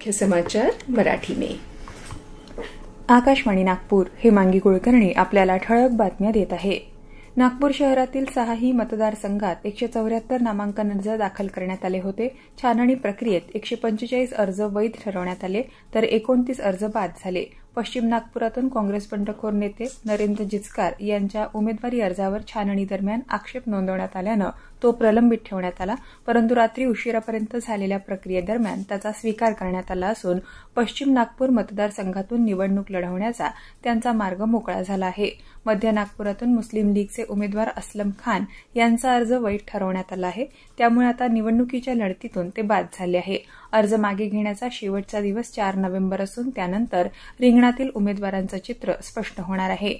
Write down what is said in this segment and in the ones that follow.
मुख्य समाचार मराठी में आकाशवाणी नागपूर मांगी कुळकर्णी आपल्याला ठळक बातम्या देत आहे नागपूर शहरातील सहाही मतदारसंघात एकशे चौऱ्याहत्तर नामांकन अर्ज दाखल करण्यात आले होते छाननी प्रक्रियेत एकशे पंचेचाळीस अर्ज वैध ठरवण्यात आले तर एकोणतीस अर्ज बाद झाले पश्चिम नागपुरातून काँग्रेस बंडखोर नेते नरेंद्र जिचकार यांच्या उमेदवारी अर्जावर छाननी दरम्यान आक्षेप नोंदवण्यात आल्यानं तो प्रलंबित ठेवण्यात आला परंतु रात्री उशिरापर्यंत झालेल्या प्रक्रियेदरम्यान त्याचा स्वीकार करण्यात आला असून पश्चिम नागपूर मतदारसंघातून निवडणूक लढवण्याचा त्यांचा मार्ग मोकळा झाला आहे मध्य नागपुरातून मुस्लिम लीगचे उमेदवार असलम खान यांचा अर्ज वैध ठरवण्यात आला आहे त्यामुळे आता निवडणुकीच्या लढतीतून ते बाद झाले आहे अर्ज मागे घेण्याचा शेवटचा दिवस चार नोव्हेंबर असून त्यानंतर रिंगणातील उमेदवारांचं चित्र स्पष्ट होणार आहे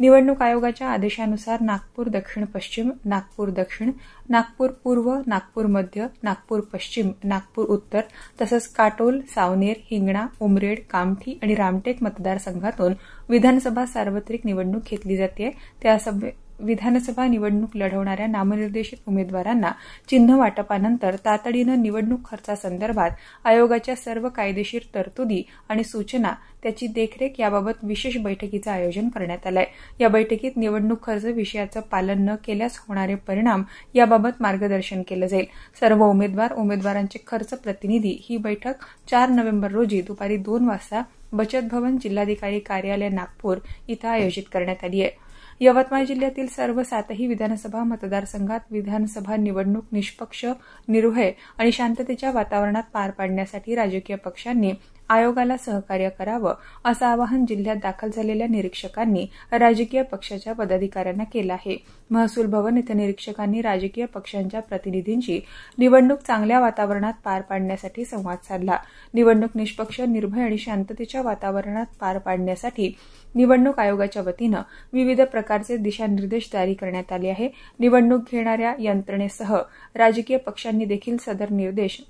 निवडणूक आयोगाच्या आदेशानुसार नागपूर दक्षिण पश्चिम नागपूर दक्षिण नागपूर पूर्व नागपूर मध्य नागपूर पश्चिम नागपूर उत्तर तसंच काटोल सावनेर हिंगणा उमरेड कामठी आणि रामटेक मतदारसंघातून विधानसभा सार्वत्रिक निवडणूक घेतली जाते त्यासभे विधानसभा निवडणूक लढवणाऱ्या नामनिर्देशित उमेदवारांना चिन्ह वाटपानंतर तातडीनं निवडणूक खर्चासंदर्भात आयोगाच्या सर्व कायदेशीर तरतुदी आणि सूचना त्याची देखरेख याबाबत विशेष बैठकीचं आयोजन करण्यात आलं आहे या बैठकीत निवडणूक खर्च विषयाचं पालन न केल्यास होणारे परिणाम याबाबत मार्गदर्शन केलं जाईल सर्व उमेदवार उमेदवारांचे खर्च प्रतिनिधी ही बैठक चार नोव्हेंबर रोजी दुपारी दोन वाजता बचत भवन जिल्हाधिकारी कार्यालय नागपूर इथं आयोजित करण्यात आली आहे यवतमाळ जिल्ह्यातील सर्व सातही विधानसभा मतदारसंघात विधानसभा निवडणूक निष्पक्ष निर्भय आणि शांततेच्या वातावरणात पार पाडण्यासाठी राजकीय पक्षांनी आयोगाला सहकार्य करावं असं आवाहन जिल्ह्यात दाखल झालेल्या निरीक्षकांनी राजकीय पक्षाच्या पदाधिकाऱ्यांना केलं आहे महसूल भवन इथं निरीक्षकांनी राजकीय पक्षांच्या प्रतिनिधींशी निवडणूक चांगल्या वातावरणात पार पाडण्यासाठी संवाद साधला निवडणूक निष्पक्ष निर्भय आणि शांततेच्या वातावरणात पार पाडण्यासाठी निवडणूक आयोगाच्या वतीनं विविध प्रकारचे दिशानिर्देश जारी करण्यात आले आहे निवडणूक घेणाऱ्या यंत्रणेसह राजकीय पक्षांनी देखील सदर निर्देश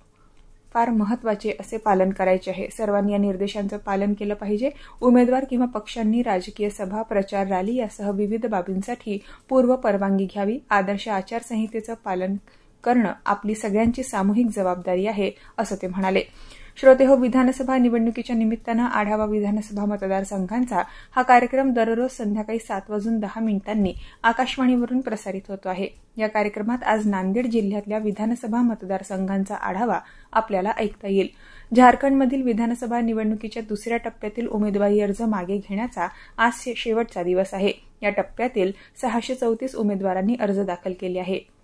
फार महत्वाचे असे पालन करायचे आहे सर्वांनी या निर्देशांचं पालन केलं पाहिजे उमेदवार किंवा पक्षांनी राजकीय सभा प्रचार रॅली यासह विविध बाबींसाठी पूर्व परवानगी घ्यावी आदर्श आचारसंहितेचं पालन करणं आपली सगळ्यांची सामूहिक जबाबदारी आहे असं ते म्हणाले श्रोतेहो विधानसभा निवडणुकीच्या निमित्तानं आढावा विधानसभा मतदारसंघांचा हा कार्यक्रम दररोज संध्याकाळी सात वाजून दहा मिनिटांनी आकाशवाणीवरून प्रसारित होतो आहे या कार्यक्रमात आज नांदेड जिल्ह्यातल्या विधानसभा मतदारसंघांचा आढावा आपल्याला ऐकता येईल झारखंडमधील विधानसभा निवडणुकीच्या दुसऱ्या टप्प्यातील उमेदवारी अर्ज मागे घेण्याचा आज शेवटचा दिवस आहे या टप्प्यातील सहाशे चौतीस उमेदवारांनी अर्ज दाखल केले आहेत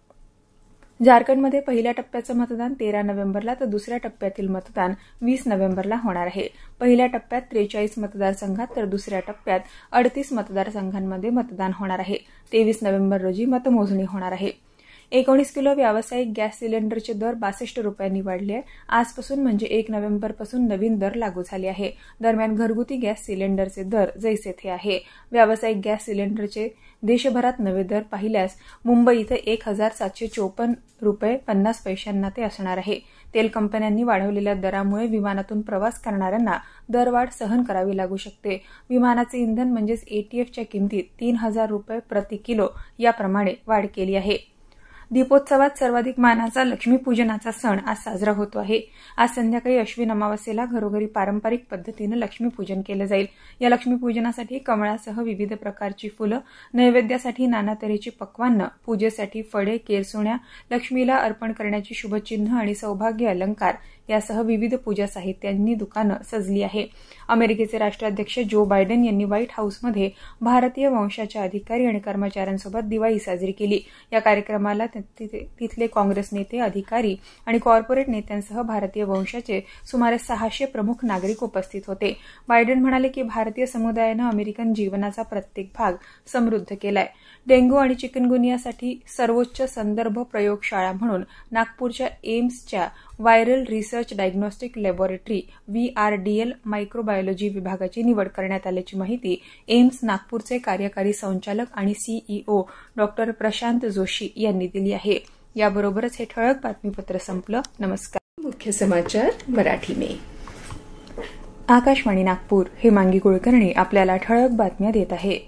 झारखंडमध्ये पहिल्या टप्प्याचं मतदान तेरा नोव्हेंबरला तर दुसऱ्या टप्प्यातील मतदान वीस नोव्हेंबरला होणार आहे पहिल्या टप्प्यात त्रेचाळीस मतदारसंघात तर दुसऱ्या टप्प्यात अडतीस मतदारसंघांमध्ये मतदान होणार आहे तेवीस नोव्हेंबर रोजी मतमोजणी होणार आहे एकोणीस किलो व्यावसायिक गॅस सिलेंडरचे दर बासष्ट रुपयांनी वाढले आजपासून म्हणजे एक नोव्हेंबरपासून नवीन दर लागू झाले आहे दरम्यान घरगुती गॅस सिलेंडरचे दर जैसे थे आहे व्यावसायिक गॅस सिलेंडरचे देशभरात नवे दर पाहिल्यास मुंबई इथं एक हजार सातशे चोपन्न रुपये पन्नास पैशांना ते असणार आहे तेल कंपन्यांनी वाढवलेल्या दरामुळे विमानातून प्रवास करणाऱ्यांना दरवाढ सहन करावी लागू शकते विमानाचे इंधन म्हणजेच एटीएफच्या किमतीत तीन हजार रुपये प्रति किलो याप्रमाणे वाढ केली आहे दीपोत्सवात सर्वाधिक मानाचा लक्ष्मीपूजनाचा सण आज साजरा होतो आहे आज संध्याकाळी अश्विन अमावस्येला घरोघरी पारंपरिक पद्धतीनं लक्ष्मीपूजन केलं जाईल या लक्ष्मीपूजनासाठी कमळासह विविध प्रकारची फुलं नैवेद्यासाठी नाना तऱ्हेची पक्वान्नं पूजेसाठी फळे केरसुण्या लक्ष्मीला अर्पण करण्याची शुभचिन्ह आणि सौभाग्य अलंकार यासह विविध पूजा साहित्यांनी दुकानं सजली आहे अमेरिकेचे राष्ट्राध्यक्ष जो बायडन यांनी व्हाईट हाऊसमध्ये भारतीय वंशाच्या अधिकारी आणि कर्मचाऱ्यांसोबत दिवाळी साजरी केली या कार्यक्रमाला तिथले काँग्रेस नेते अधिकारी आणि कॉर्पोरेट नेत्यांसह भारतीय वंशाचे सुमारे सहाशे प्रमुख नागरिक उपस्थित होते बायडन म्हणाले की भारतीय समुदायानं अमेरिकन जीवनाचा प्रत्येक भाग समृद्ध केलाय डेंग्यू आणि चिकनगुनियासाठी सर्वोच्च संदर्भ प्रयोगशाळा म्हणून नागपूरच्या एम्सच्या viral research diagnostic laboratory VRDL microbiology विभागाची निवड करण्यात आल्याची माहिती एम्स नागपूरचे कार्यकारी संचालक आणि सीईओ डॉक्टर प्रशांत जोशी यांनी दिली झाली आहे याबरोबरच हे ठळक बातमीपत्र संपलं नमस्कार मुख्य समाचार मराठी मे आकाशवाणी नागपूर हेमांगी कुलकर्णी आपल्याला ठळक बातम्या देत आहे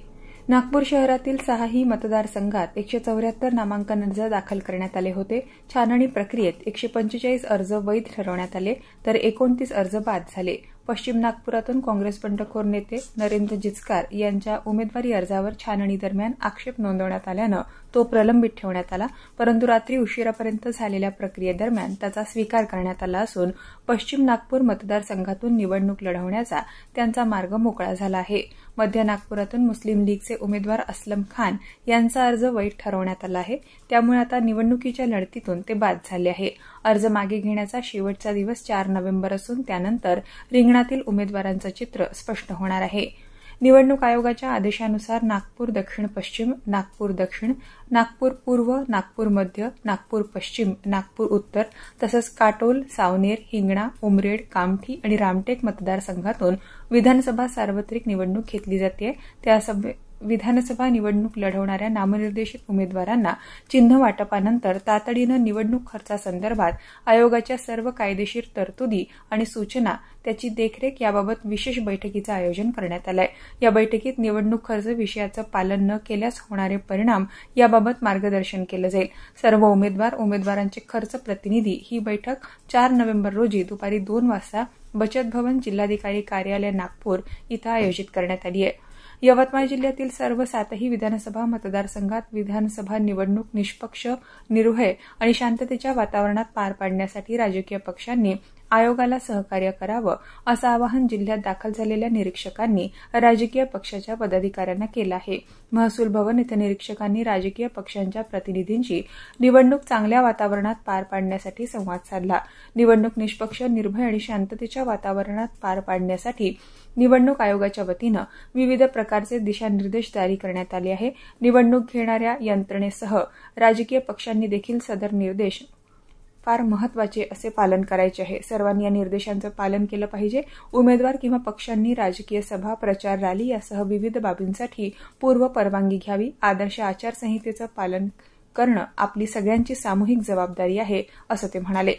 नागपूर शहरातील सहाही मतदारसंघात एकशे चौऱ्याहत्तर नामांकन अर्ज दाखल करण्यात आले होते छाननी प्रक्रियेत एकशे पंचेचाळीस अर्ज वैध ठरवण्यात आले तर एकोणतीस अर्ज बाद झाले पश्चिम नागपुरातून काँग्रेस बंडखोर नेते नरेंद्र जिचकार यांच्या उमेदवारी अर्जावर छाननी दरम्यान आक्षेप नोंदवण्यात आल्यानं तो प्रलंबित ठेवण्यात आला परंतु रात्री उशिरापर्यंत झालेल्या प्रक्रियेदरम्यान त्याचा स्वीकार करण्यात आला असून पश्चिम नागपूर मतदारसंघातून निवडणूक लढवण्याचा त्यांचा मार्ग मोकळा झाला आहा मध्य नागपुरातून मुस्लिम लीगचे उमेदवार असलम खान यांचा अर्ज वैध ठरवण्यात आला आहे त्यामुळे आता निवडणुकीच्या लढतीतून ते बाद झाले आहे अर्ज मागे घेण्याचा शेवटचा दिवस चार नोव्हेंबर असून त्यानंतर रिंगणातील उमेदवारांचं चित्र स्पष्ट होणार आहे निवडणूक आयोगाच्या आदेशानुसार नागपूर दक्षिण पश्चिम नागपूर दक्षिण नागपूर पूर्व नागपूर मध्य नागपूर पश्चिम नागपूर उत्तर तसंच काटोल सावनेर हिंगणा उमरेड कामठी आणि रामटेक मतदारसंघातून विधानसभा सार्वत्रिक निवडणूक घेतली जाते विधानसभा निवडणूक लढवणाऱ्या नामनिर्देशित उमेदवारांना चिन्ह वाटपानंतर तातडीनं निवडणूक खर्चासंदर्भात आयोगाच्या सर्व कायदेशीर तरतुदी आणि सूचना त्याची देखरेख याबाबत विशेष बैठकीचं आयोजन करण्यात आलं आहे या बैठकीत निवडणूक खर्च विषयाचं पालन न केल्यास होणारे परिणाम याबाबत मार्गदर्शन केलं जाईल सर्व उमेदवार उमेदवारांचे खर्च प्रतिनिधी ही बैठक चार नोव्हेंबर रोजी दुपारी दोन वाजता बचत भवन जिल्हाधिकारी कार्यालय नागपूर इथं आयोजित करण्यात आली आहे यवतमाळ जिल्ह्यातील सर्व सातही विधानसभा मतदारसंघात विधानसभा निवडणूक निष्पक्ष निर्भय आणि शांततेच्या वातावरणात पार पाडण्यासाठी राजकीय पक्षांनी आयोगाला सहकार्य करावं असं आवाहन जिल्ह्यात दाखल झालेल्या निरीक्षकांनी राजकीय पक्षाच्या पदाधिकाऱ्यांना केलं आहे महसूल भवन इथं निरीक्षकांनी राजकीय पक्षांच्या प्रतिनिधींशी निवडणूक चांगल्या वातावरणात पार पाडण्यासाठी संवाद साधला निवडणूक निष्पक्ष निर्भय आणि शांततेच्या वातावरणात पार पाडण्यासाठी निवडणूक आयोगाच्या वतीनं विविध प्रकारचे दिशानिर्देश जारी करण्यात आले आहे निवडणूक घेणाऱ्या यंत्रणेसह राजकीय पक्षांनी देखील सदर निर्देश फार महत्वाचे असे पालन करायचे आहे सर्वांनी या निर्देशांचं पालन केलं पाहिजे उमेदवार किंवा पक्षांनी राजकीय सभा प्रचार रॅली यासह विविध बाबींसाठी पूर्व परवानगी घ्यावी आदर्श आचारसंहितेचं पालन करणं आपली सगळ्यांची सामूहिक जबाबदारी आहे असं ते म्हणाले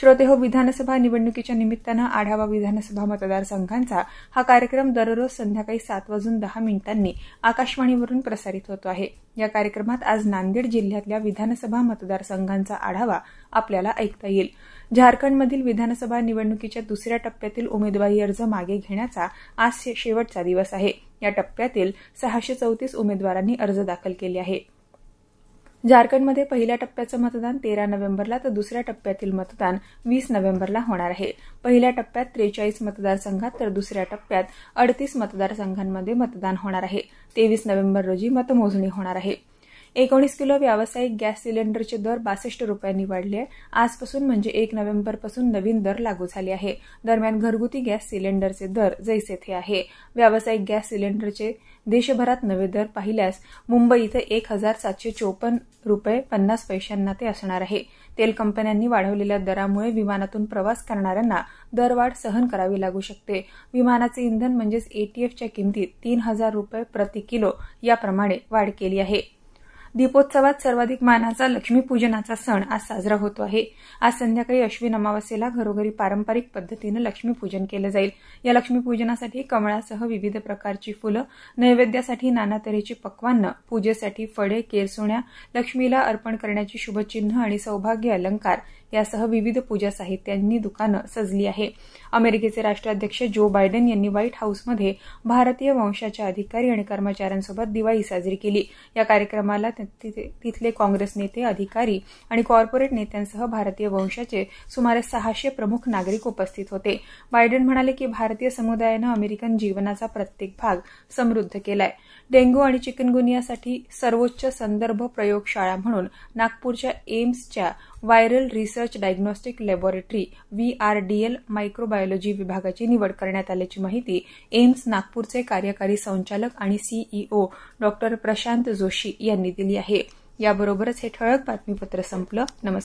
श्रोतेहो विधानसभा निवडणुकीच्या निमित्तानं आढावा विधानसभा मतदारसंघांचा हा कार्यक्रम दररोज संध्याकाळी सात वाजून दहा मिनिटांनी आकाशवाणीवरून प्रसारित होतो आहे या कार्यक्रमात आज नांदेड जिल्ह्यातल्या विधानसभा मतदारसंघांचा आढावा आपल्याला ऐकता येईल झारखंडमधील विधानसभा निवडणुकीच्या दुसऱ्या टप्प्यातील उमेदवारी अर्ज मागे घेण्याचा आज शेवटचा दिवस आहे या टप्प्यातील सहाशे चौतीस उमेदवारांनी अर्ज दाखल केले आहेत झारखंडमध्ये पहिल्या टप्प्याचं मतदान तेरा नोव्हेंबरला तर दुसऱ्या टप्प्यातील मतदान वीस नोव्हेंबरला होणार आहे पहिल्या टप्प्यात त्रेचाळीस मतदारसंघात तर दुसऱ्या टप्प्यात अडतीस मतदारसंघांमध्ये मतदान होणार आहे तेवीस नोव्हेंबर रोजी मतमोजणी होणार आहे एकोणीस किलो व्यावसायिक गॅस सिलेंडरचे दर बासष्ट रुपयांनी वाढले आजपासून म्हणजे एक नोव्हेंबरपासून नवीन दर लागू झाले आहे दरम्यान घरगुती गॅस सिलेंडरचे दर जैसे थे आहे व्यावसायिक गॅस सिलेंडरचे देशभरात नवे दर पाहिल्यास मुंबई इथं एक हजार सातशे चोपन्न रुपये पन्नास पैशांना ते असणार आहे तेल कंपन्यांनी वाढवलेल्या दरामुळे विमानातून प्रवास करणाऱ्यांना दरवाढ सहन करावी लागू शकते विमानाचे इंधन म्हणजेच एटीएफच्या किमतीत तीन हजार रुपये प्रति किलो याप्रमाणे वाढ केली आहे दीपोत्सवात सर्वाधिक मानाचा लक्ष्मीपूजनाचा सण आज साजरा होतो आहे आज संध्याकाळी अश्विन अमावस्येला घरोघरी पारंपरिक पद्धतीनं लक्ष्मीपूजन केलं जाईल या लक्ष्मीपूजनासाठी कमळासह विविध प्रकारची फुलं नैवेद्यासाठी नाना तऱ्हेची पक्वान्नं पूजेसाठी फळे केरसोण्या लक्ष्मीला अर्पण करण्याची शुभचिन्ह आणि सौभाग्य अलंकार यासह विविध पूजा साहित्यांनी दुकानं सजली आहे अमेरिकेचे राष्ट्राध्यक्ष जो बायडन यांनी व्हाईट हाऊसमध्ये भारतीय वंशाच्या अधिकारी आणि कर्मचाऱ्यांसोबत दिवाळी साजरी केली या कार्यक्रमाला तिथले काँग्रेस नेते अधिकारी आणि कॉर्पोरेट नेत्यांसह भारतीय वंशाचे सुमारे सहाशे प्रमुख नागरिक उपस्थित होते बायडन म्हणाले की भारतीय समुदायानं अमेरिकन जीवनाचा प्रत्येक भाग समृद्ध केलाय डेंग्यू आणि चिकनगुनियासाठी सर्वोच्च संदर्भ प्रयोगशाळा म्हणून नागपूरच्या एम्सच्या viral research diagnostic laboratory VRDL microbiology विभागाची निवड करण्यात आल्याची माहिती एम्स नागपूरचे कार्यकारी संचालक आणि सीईओ डॉ प्रशांत जोशी यांनी दिली आहे याबरोबरच हे ठळक बातमीपत्र संपलं नमस्कार